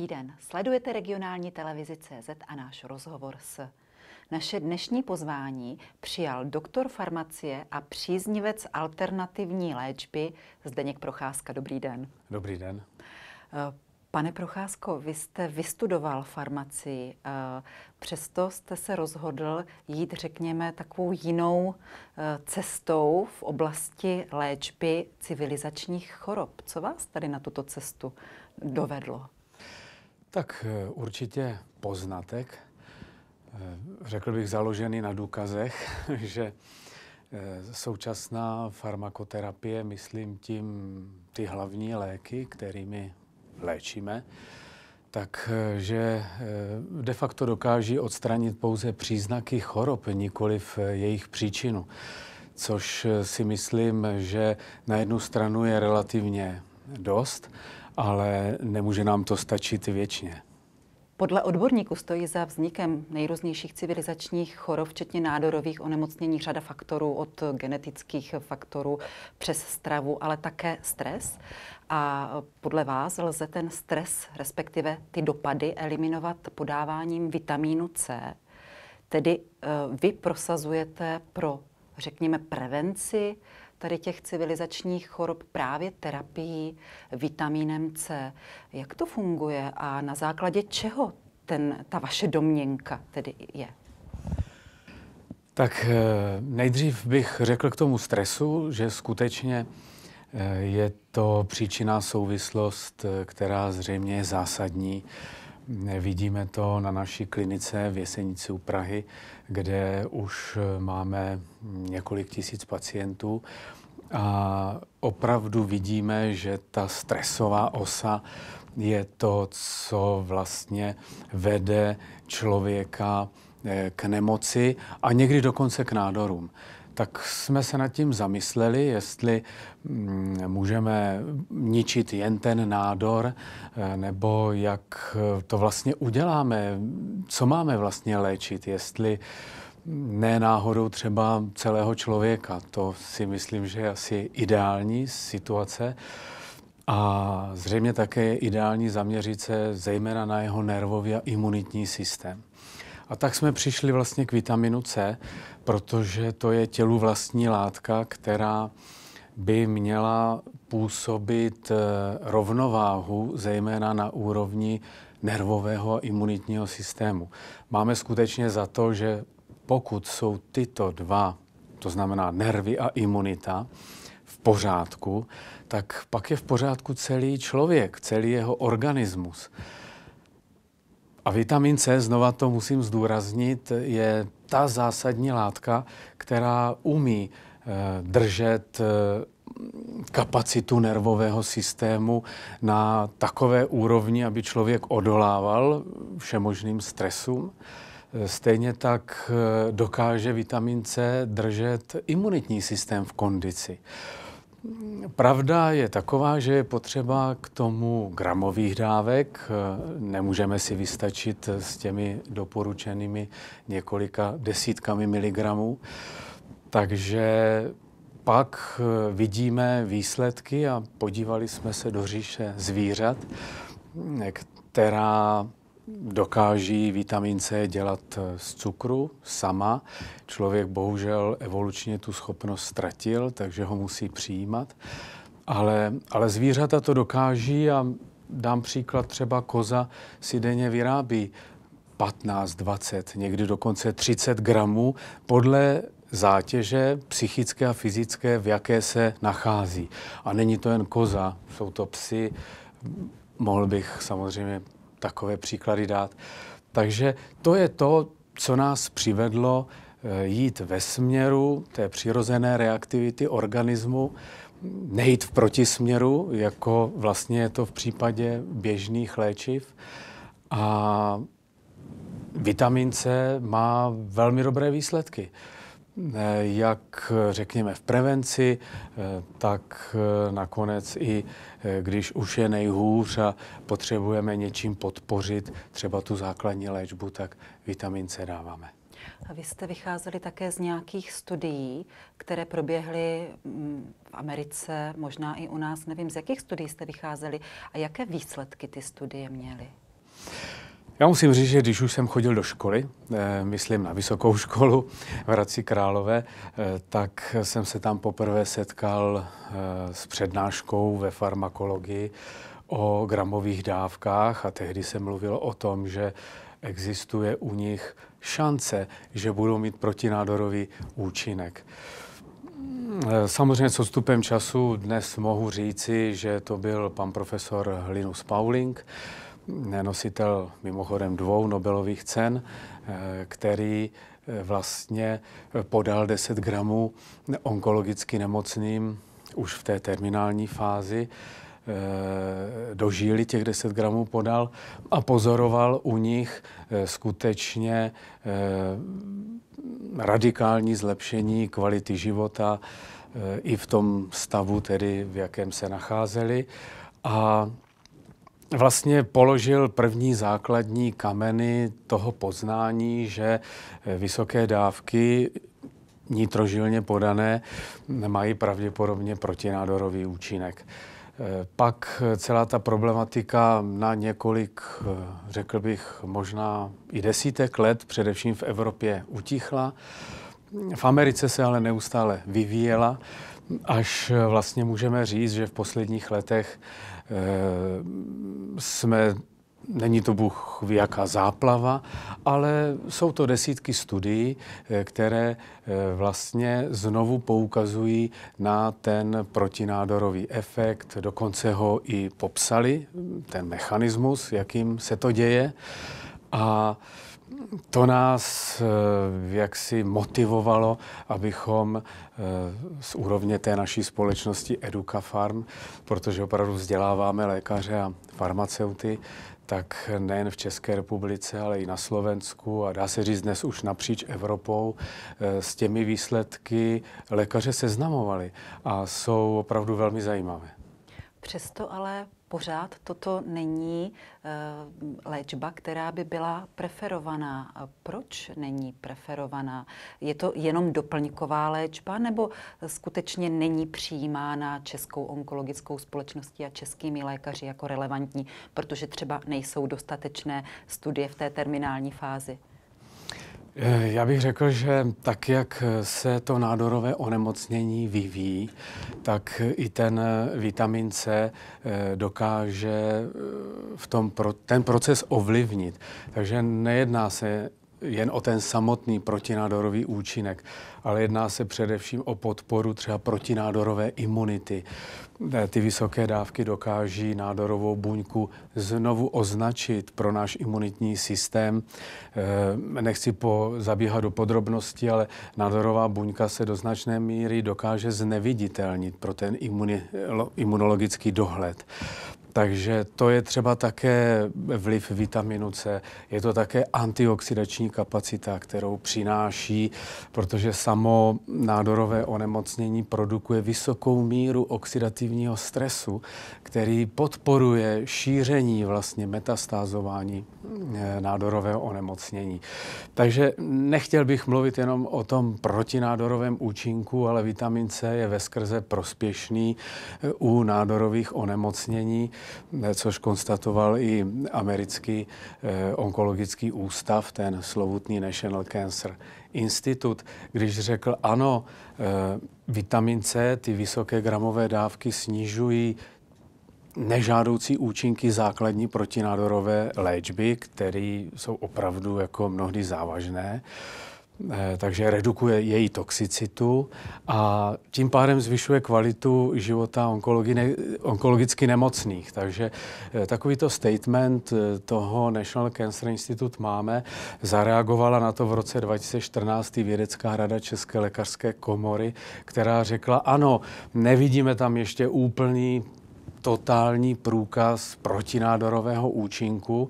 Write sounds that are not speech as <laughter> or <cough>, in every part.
Dobrý den, sledujete regionální televizi CZ a náš rozhovor s. Naše dnešní pozvání přijal doktor farmacie a příznivec alternativní léčby Zdeněk Procházka. Dobrý den. Dobrý den. Eh, pane Procházko, vy jste vystudoval farmacii, eh, přesto jste se rozhodl jít, řekněme, takovou jinou eh, cestou v oblasti léčby civilizačních chorob. Co vás tady na tuto cestu dovedlo? Tak eh, určitě poznatek, eh, řekl bych založený na důkazech, <laughs> že eh, současná farmakoterapie, myslím tím ty hlavní léky, kterými léčíme, takže de facto dokáží odstranit pouze příznaky chorob, v jejich příčinu. Což si myslím, že na jednu stranu je relativně dost, ale nemůže nám to stačit věčně. Podle odborníků stojí za vznikem nejrůznějších civilizačních chorob, včetně nádorových onemocnění, řada faktorů, od genetických faktorů přes stravu, ale také stres. A podle vás lze ten stres, respektive ty dopady, eliminovat podáváním vitamínu C. Tedy eh, vy prosazujete pro, řekněme, prevenci, tady těch civilizačních chorob právě terapií vitamínem C. Jak to funguje a na základě čeho ten, ta vaše domněnka tedy je? Tak eh, nejdřív bych řekl k tomu stresu, že skutečně eh, je to příčina souvislost, eh, která zřejmě je zásadní. Vidíme to na naší klinice v Jesenici u Prahy, kde už máme několik tisíc pacientů a opravdu vidíme, že ta stresová osa je to, co vlastně vede člověka eh, k nemoci a někdy dokonce k nádorům. Tak jsme se nad tím zamysleli, jestli mm, můžeme ničit jen ten nádor, eh, nebo jak to vlastně uděláme, co máme vlastně léčit, jestli nenáhodou náhodou třeba celého člověka. To si myslím, že je asi ideální situace. A zřejmě také je ideální zaměřit se zejména na jeho nervový a imunitní systém. A tak jsme přišli vlastně k vitaminu C, protože to je tělu vlastní látka, která by měla působit eh, rovnováhu, zejména na úrovni nervového a imunitního systému. Máme skutečně za to, že pokud jsou tyto dva, to znamená nervy a imunita, v pořádku, tak pak je v pořádku celý člověk, celý jeho organismus. A vitamin C, znova to musím zdůraznit, je ta zásadní látka, která umí eh, držet eh, kapacitu nervového systému na takové úrovni, aby člověk odolával všemožným stresům. Stejně tak eh, dokáže vitamin C držet imunitní systém v kondici. Pravda je taková, že je potřeba k tomu gramových dávek. Eh, nemůžeme si vystačit s těmi doporučenými několika desítkami miligramů. Takže pak eh, vidíme výsledky a podívali jsme se do říše zvířat, která dokáží vitamin C dělat eh, z cukru sama. Člověk bohužel evolučně tu schopnost ztratil, takže ho musí přijímat. Ale, ale zvířata to dokáží a dám příklad třeba koza si denně vyrábí 15, 20, někdy dokonce 30 gramů podle zátěže psychické a fyzické, v jaké se nachází. A není to jen koza, jsou to psy, mohl bych samozřejmě takové příklady dát. Takže to je to, co nás přivedlo eh, jít ve směru té přirozené reaktivity organismu, nejít v protisměru, jako vlastně je to v případě běžných léčiv. A vitamin C má velmi dobré výsledky. Eh, jak eh, řekněme v prevenci, eh, tak nakonec i když už je nejhůř a potřebujeme něčím podpořit třeba tu základní léčbu, tak vitamin C dáváme. A vy jste vycházeli také z nějakých studií, které proběhly mm, v Americe, možná i u nás, nevím, z jakých studií jste vycházeli a jaké výsledky ty studie měly? Já musím říct, že když už jsem chodil do školy, eh, myslím na vysokou školu v Hradci Králové, eh, tak jsem se tam poprvé setkal eh, s přednáškou ve farmakologii o gramových dávkách a tehdy se mluvilo o tom, že existuje u nich šance, že budou mít protinádorový účinek. Samozřejmě s odstupem času dnes mohu říci, že to byl pan profesor Linus Pauling, nenositel mimochodem dvou Nobelových cen, eh, který eh, vlastně eh, podal 10 gramů onkologicky nemocným už v té terminální fázi do žíly těch 10 gramů podal a pozoroval u nich skutečně radikální zlepšení kvality života i v tom stavu, tedy v jakém se nacházeli. A vlastně položil první základní kameny toho poznání, že eh, vysoké dávky nitrožilně podané mají pravděpodobně protinádorový účinek. Eh, pak eh, celá ta problematika na několik, řekl bych, možná i desítek let, především v Evropě, utichla. V Americe se ale neustále vyvíjela, až vlastně můžeme říct, že v posledních letech Eh, jsme, není to Bůh jaká záplava, ale jsou to desítky studií, eh, které eh, vlastně znovu poukazují na ten protinádorový efekt, dokonce ho i popsali, ten mechanismus, jakým se to děje. A to nás eh, jaksi motivovalo, abychom eh, z úrovně té naší společnosti EducaFarm, protože opravdu vzděláváme lékaře a farmaceuty, tak nejen v České republice, ale i na Slovensku a dá se říct dnes už napříč Evropou, eh, s těmi výsledky lékaře seznamovali a jsou opravdu velmi zajímavé. Přesto ale pořád toto není eh, léčba, která by byla preferovaná. Proč není preferovaná? Je to jenom doplňková léčba nebo skutečně není přijímána Českou onkologickou společností a českými lékaři jako relevantní, protože třeba nejsou dostatečné studie v té terminální fázi? Eh, já bych řekl, že tak, jak se to nádorové onemocnění vyvíjí, tak i ten eh, vitamin C eh, dokáže v tom pro, ten proces ovlivnit. Takže nejedná se jen o ten samotný protinádorový účinek, ale jedná se především o podporu třeba protinádorové imunity, ty vysoké dávky dokáží nádorovou buňku znovu označit pro náš imunitní systém. Eh, nechci po, zabíhat do podrobností, ale nádorová buňka se do značné míry dokáže zneviditelnit pro ten imunologický dohled. Takže to je třeba také vliv vitaminu C. Je to také antioxidační kapacita, kterou přináší, protože samo nádorové onemocnění produkuje vysokou míru oxidativního stresu, který podporuje šíření vlastně metastázování eh, nádorového onemocnění. Takže nechtěl bych mluvit jenom o tom protinádorovém účinku, ale vitamin C je veskrze prospěšný eh, u nádorových onemocnění což konstatoval i americký eh, onkologický ústav, ten slovutný National Cancer Institute, když řekl ano, eh, vitamin C, ty vysoké gramové dávky snižují nežádoucí účinky základní protinádorové léčby, které jsou opravdu jako mnohdy závažné, Eh, takže redukuje její toxicitu a tím pádem zvyšuje kvalitu života onkologi, ne, onkologicky nemocných. Takže eh, takovýto statement eh, toho National Cancer Institute máme. Zareagovala na to v roce 2014 vědecká rada České lékařské komory, která řekla, ano, nevidíme tam ještě úplný totální průkaz protinádorového účinku,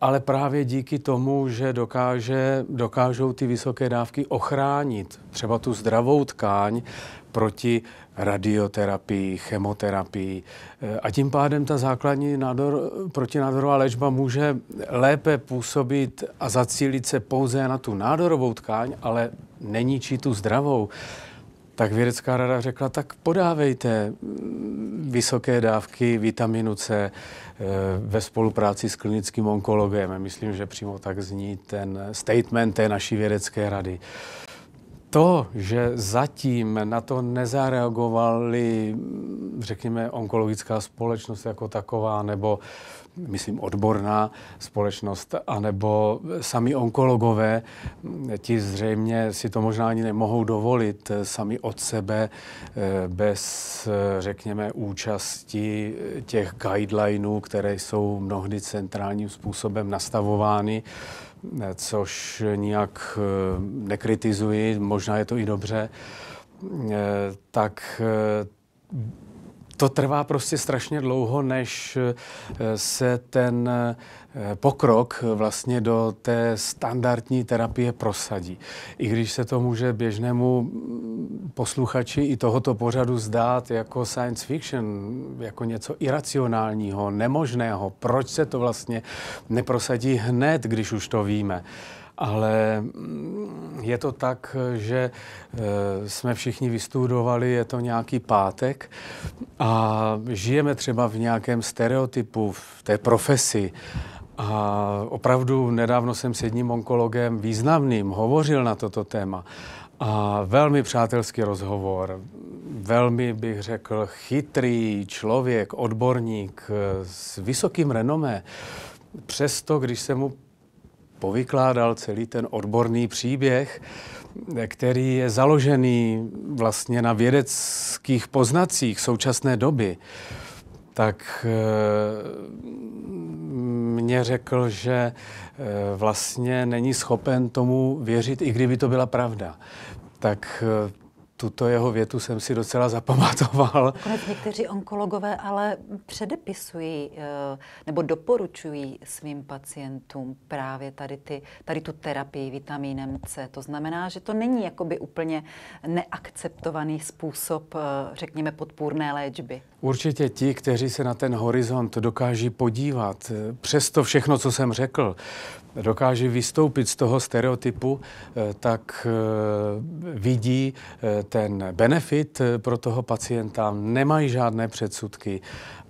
ale právě díky tomu, že dokáže, dokážou ty vysoké dávky ochránit třeba tu zdravou tkáň proti radioterapii, chemoterapii. Eh, a tím pádem ta základní nádor, protinádorová léčba může lépe působit a zacílit se pouze na tu nádorovou tkáň, ale neníčí tu zdravou tak vědecká rada řekla, tak podávejte mm, vysoké dávky vitaminu C eh, ve spolupráci s klinickým onkologem. Myslím, že přímo tak zní ten statement té naší vědecké rady. To, že zatím na to nezareagovali, mm, řekněme, onkologická společnost jako taková, nebo uh, myslím, odborná společnost, anebo sami onkologové, ti zřejmě si to možná ani nemohou dovolit eh, sami od sebe eh, bez, eh, řekněme, účasti těch guidelineů, které jsou mnohdy centrálním způsobem nastavovány což nijak nekritizuji, možná je to i dobře, tak to trvá prostě strašně dlouho, než eh, se ten eh, pokrok vlastně do té standardní terapie prosadí. I když se to může běžnému mm, posluchači i tohoto pořadu zdát jako science fiction, jako něco iracionálního, nemožného, proč se to vlastně neprosadí hned, když už to víme ale mm, je to tak, že eh, jsme všichni vystudovali, je to nějaký pátek a žijeme třeba v nějakém stereotypu, v té profesi. A opravdu nedávno jsem s jedním onkologem významným hovořil na toto téma. A velmi přátelský rozhovor, velmi bych řekl chytrý člověk, odborník eh, s vysokým renomé. Přesto, když jsem mu povykládal celý ten odborný příběh, který je založený vlastně na vědeckých poznacích současné doby, tak eh, mě řekl, že eh, vlastně není schopen tomu věřit, i kdyby to byla pravda. Tak eh, tuto jeho větu jsem si docela zapamatoval. Konec někteří onkologové ale předepisují eh, nebo doporučují svým pacientům právě tady, ty, tady tu terapii vitamínem C. To znamená, že to není jakoby úplně neakceptovaný způsob, eh, řekněme, podpůrné léčby. Určitě ti, kteří se na ten horizont dokáží podívat, eh, přesto všechno, co jsem řekl, dokáže vystoupit z toho stereotypu, eh, tak eh, vidí eh, ten benefit pro toho pacienta, nemají žádné předsudky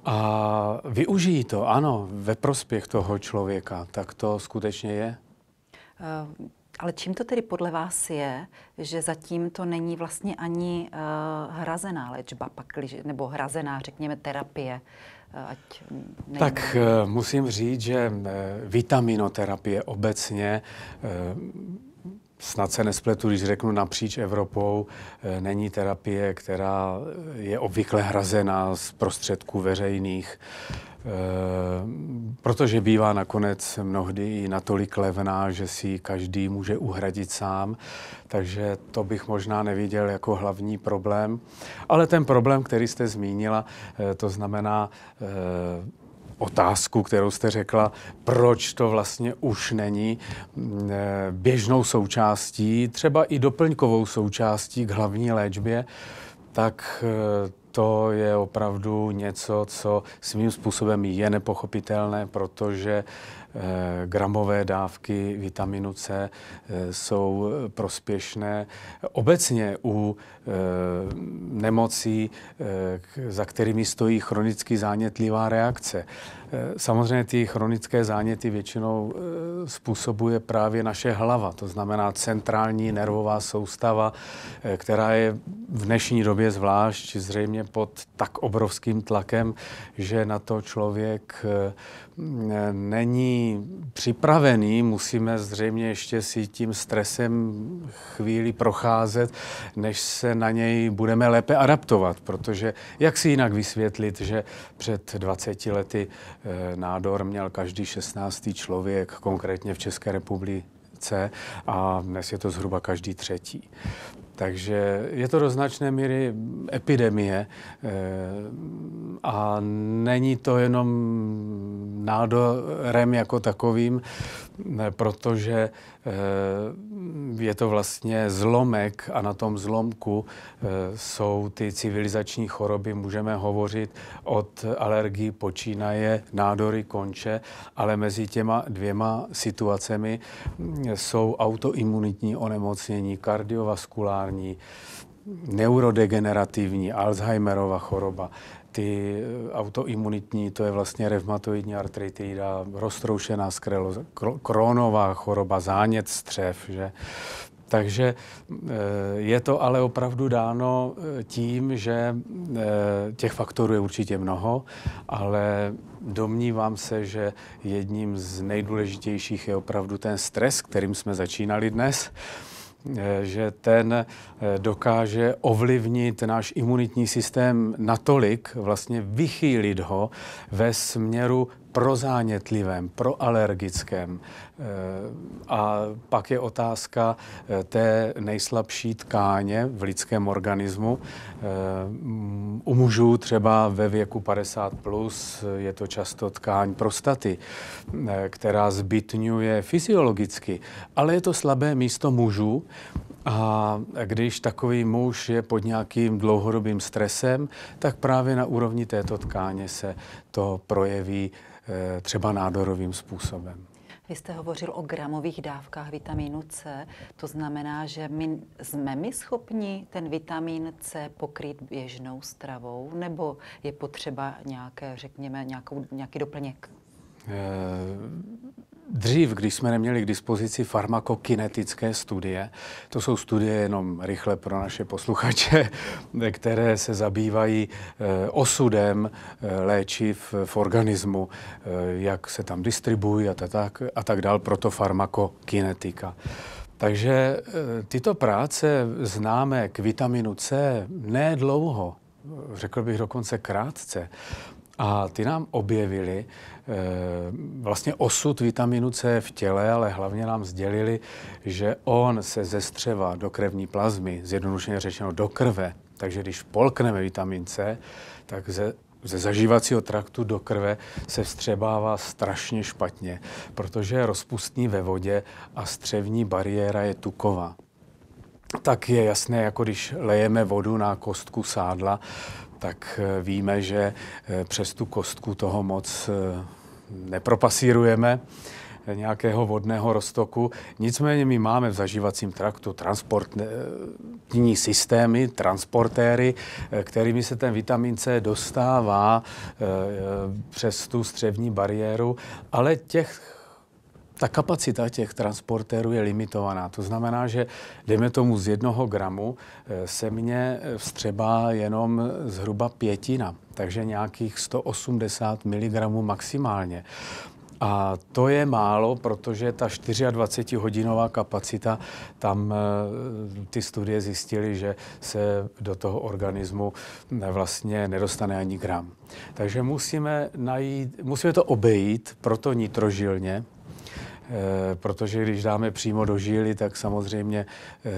a využijí to, ano, ve prospěch toho člověka. Tak to skutečně je. Ale čím to tedy podle vás je, že zatím to není vlastně ani hrazená léčba, nebo hrazená, řekněme, terapie? Eh, ať mm, Tak eh, musím říct, že eh, vitaminoterapie obecně snad se nespletu, když řeknu napříč Evropou, není terapie, která je obvykle hrazená z prostředků veřejných. Eh, protože bývá nakonec mnohdy i natolik levná, že si každý může uhradit sám, takže to bych možná neviděl jako hlavní problém. Ale ten problém, který jste zmínila, eh, to znamená eh, otázku, kterou jste řekla, proč to vlastně už není mm, běžnou součástí, třeba i doplňkovou součástí k hlavní léčbě, tak to je opravdu něco, co svým způsobem je nepochopitelné, protože Eh, gramové dávky vitaminu C eh, jsou prospěšné. Obecně u eh, nemocí, za kterými stojí chronicky zánětlivá reakce. Samozřejmě ty chronické záněty většinou způsobuje právě naše hlava, to znamená centrální nervová soustava, která je v dnešní době zvlášť zřejmě pod tak obrovským tlakem, že na to člověk E, není připravený, musíme zřejmě ještě si tím stresem chvíli procházet, než se na něj budeme lépe adaptovat, protože jak si jinak vysvětlit, že před 20 lety e, nádor měl každý 16. člověk, konkrétně v České republice, a dnes je to zhruba každý třetí. Takže je to do značné míry epidemie eh, a není to jenom nádorem jako takovým, protože Eh, je to vlastně zlomek a na tom zlomku eh, jsou ty civilizační choroby. Můžeme hovořit od alergii počínaje, nádory konče, ale mezi těma dvěma situacemi mm, jsou autoimunitní onemocnění, kardiovaskulární, neurodegenerativní, Alzheimerova choroba ty eh, autoimunitní, to je vlastně revmatoidní artritida, roztroušená skrelo, krónová choroba, zánět střev, že? Takže eh, je to ale opravdu dáno eh, tím, že těch faktorů je určitě mnoho, ale domnívám se, že jedním z nejdůležitějších je opravdu ten stres, kterým jsme začínali dnes. Eh, že ten eh, dokáže ovlivnit náš imunitní systém natolik, vlastně vychýlit ho ve směru prozánětlivém, proalergickém. Eh, a pak je otázka eh, té nejslabší tkáně v lidském organismu. Eh, u mužů třeba ve věku 50 plus je to často tkáň prostaty, která zbytňuje fyziologicky, ale je to slabé místo mužů a když takový muž je pod nějakým dlouhodobým stresem, tak právě na úrovni této tkáně se to projeví Eh, třeba nádorovým způsobem. Vy jste hovořil o gramových dávkách vitamínu C, to znamená, že my jsme my schopni ten vitamín C pokrýt běžnou stravou, nebo je potřeba nějaké, řekněme, nějakou, nějaký doplněk? Eh, Dřív, když jsme neměli k dispozici farmakokinetické studie, to jsou studie jenom rychle pro naše posluchače, <laughs> které se zabývají eh, osudem eh, léčiv eh, v organismu, jak se tam distribuují a tak, a tak dál, proto farmakokinetika. Takže tyto práce známe k vitaminu C ne dlouho, řekl bych dokonce krátce. A ty nám objevili eh, vlastně osud vitaminu C v těle, ale hlavně nám sdělili, že on se ze střeva do krevní plazmy, zjednodušeně řečeno do krve, takže když polkneme vitamin C, tak ze ze zažívacího traktu do krve se vstřebává strašně špatně, protože je rozpustný ve vodě a střevní bariéra je tuková. Tak je jasné, jako když lejeme vodu na kostku sádla, tak eh, víme, že eh, přes tu kostku toho moc eh, nepropasírujeme nějakého vodného roztoku. Nicméně my máme v zažívacím traktu transportní systémy, transportéry, kterými se ten vitamin C dostává přes tu střevní bariéru, ale těch ta kapacita těch transportérů je limitovaná. To znamená, že dejme tomu z jednoho gramu eh, se mě eh, vstřebá jenom zhruba pětina, takže nějakých 180 mg maximálně. A to je málo, protože ta 24-hodinová kapacita, tam eh, ty studie zjistily, že se do toho organismu vlastně nedostane ani gram. Takže musíme, najít, musíme to obejít, proto nitrožilně, Eh, protože když dáme přímo do žíly, tak samozřejmě eh,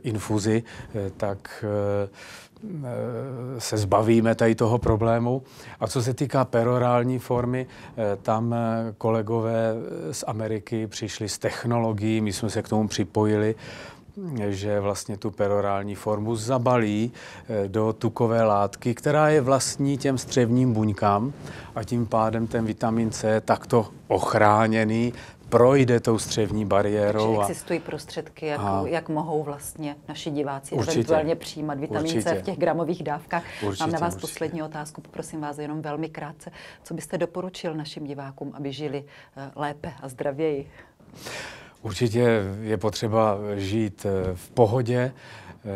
infuzi, eh, tak se zbavíme tady toho problému. A co se týká perorální formy, tam kolegové z Ameriky přišli s technologií, my jsme se k tomu připojili, že vlastně tu perorální formu zabalí do tukové látky, která je vlastní těm střevním buňkám a tím pádem ten vitamin C takto ochráněný projde tou střevní bariérou. Takže existují a, prostředky, jak, a, jak mohou vlastně naši diváci určitě, eventuálně přijímat vitamin určitě, C v těch gramových dávkách. Určitě, Mám na vás určitě. poslední otázku, poprosím vás jenom velmi krátce. Co byste doporučil našim divákům, aby žili eh, lépe a zdravěji? Určitě je potřeba žít eh, v pohodě, Eh,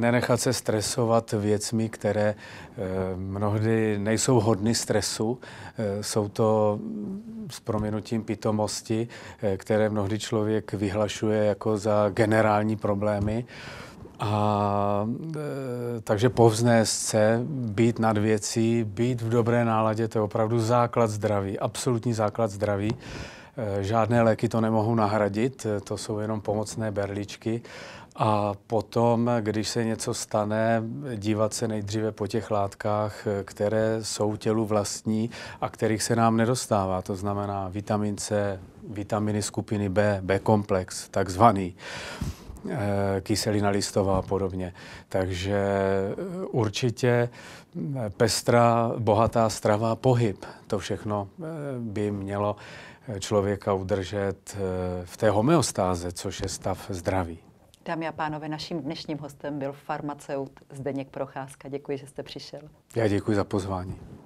nenechat se stresovat věcmi, které eh, mnohdy nejsou hodny stresu. Eh, jsou to mm, s proměnutím pitomosti, které mnohdy člověk vyhlašuje jako za generální problémy. A takže povznést se, být nad věcí, být v dobré náladě, to je opravdu základ zdraví, absolutní základ zdraví. žádné léky to nemohou nahradit, to jsou jenom pomocné berličky a potom, když se něco stane, dívat se nejdříve po těch látkách, které jsou tělu vlastní a kterých se nám nedostává. To znamená vitamin C, vitaminy skupiny B, B-komplex, takzvaný eh, kyselina listová a podobně. Takže eh, určitě eh, pestrá, bohatá strava, pohyb, to všechno by mělo člověka udržet v té homeostáze, což je stav zdraví. Dámy a pánové, naším dnešním hostem byl farmaceut Zdeněk Procházka. Děkuji, že jste přišel. Já děkuji za pozvání.